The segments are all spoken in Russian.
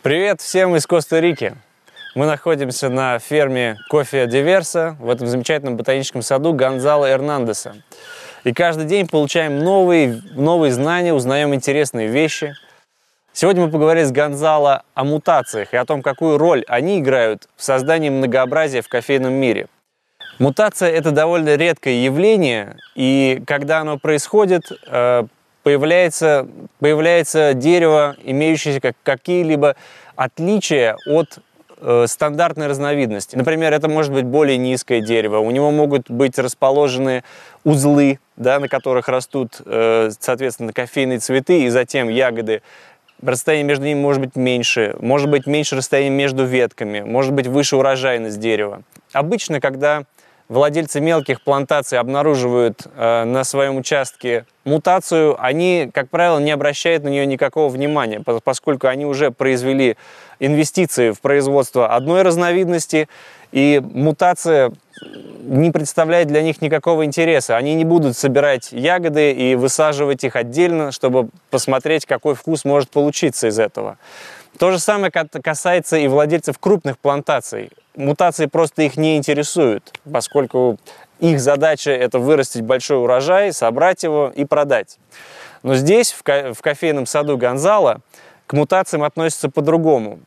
Привет всем из Коста-Рики! Мы находимся на ферме кофе Диверса в этом замечательном ботаническом саду Гонзала Эрнандеса. И каждый день получаем новые, новые знания, узнаем интересные вещи. Сегодня мы поговорим с Гонзало о мутациях и о том, какую роль они играют в создании многообразия в кофейном мире. Мутация – это довольно редкое явление, и когда оно происходит, э, появляется, появляется дерево, имеющее как, какие-либо отличия от э, стандартной разновидности. Например, это может быть более низкое дерево, у него могут быть расположены узлы, да, на которых растут, э, соответственно, кофейные цветы и затем ягоды. Расстояние между ними может быть меньше, может быть меньше расстояние между ветками, может быть выше урожайность дерева. Обычно, когда владельцы мелких плантаций обнаруживают э, на своем участке мутацию, они, как правило, не обращают на нее никакого внимания, поскольку они уже произвели инвестиции в производство одной разновидности, и мутация не представляет для них никакого интереса. Они не будут собирать ягоды и высаживать их отдельно, чтобы посмотреть, какой вкус может получиться из этого. То же самое касается и владельцев крупных плантаций мутации просто их не интересуют, поскольку их задача – это вырастить большой урожай, собрать его и продать. Но здесь, в, ко в кофейном саду Гонзала, к мутациям относятся по-другому.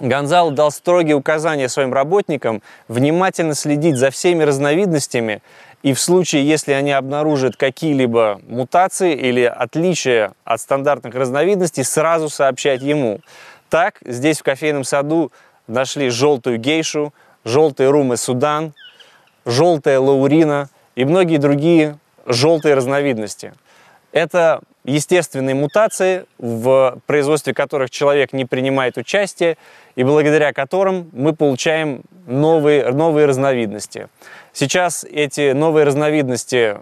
Гонзало дал строгие указания своим работникам внимательно следить за всеми разновидностями и в случае, если они обнаружат какие-либо мутации или отличия от стандартных разновидностей, сразу сообщать ему. Так, здесь в кофейном саду нашли желтую гейшу, желтые румы Судан, желтая лаурина и многие другие желтые разновидности. Это естественные мутации, в производстве которых человек не принимает участие, и благодаря которым мы получаем новые, новые разновидности. Сейчас эти новые разновидности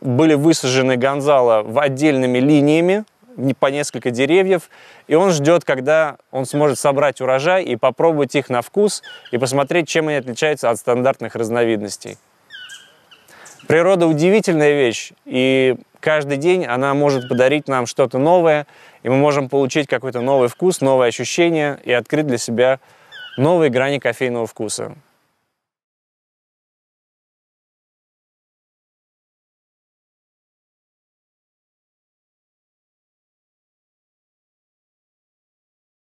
были высажены Гонзало в отдельными линиями, по несколько деревьев, и он ждет, когда он сможет собрать урожай и попробовать их на вкус и посмотреть, чем они отличаются от стандартных разновидностей. Природа удивительная вещь, и каждый день она может подарить нам что-то новое, и мы можем получить какой-то новый вкус, новое ощущение и открыть для себя новые грани кофейного вкуса.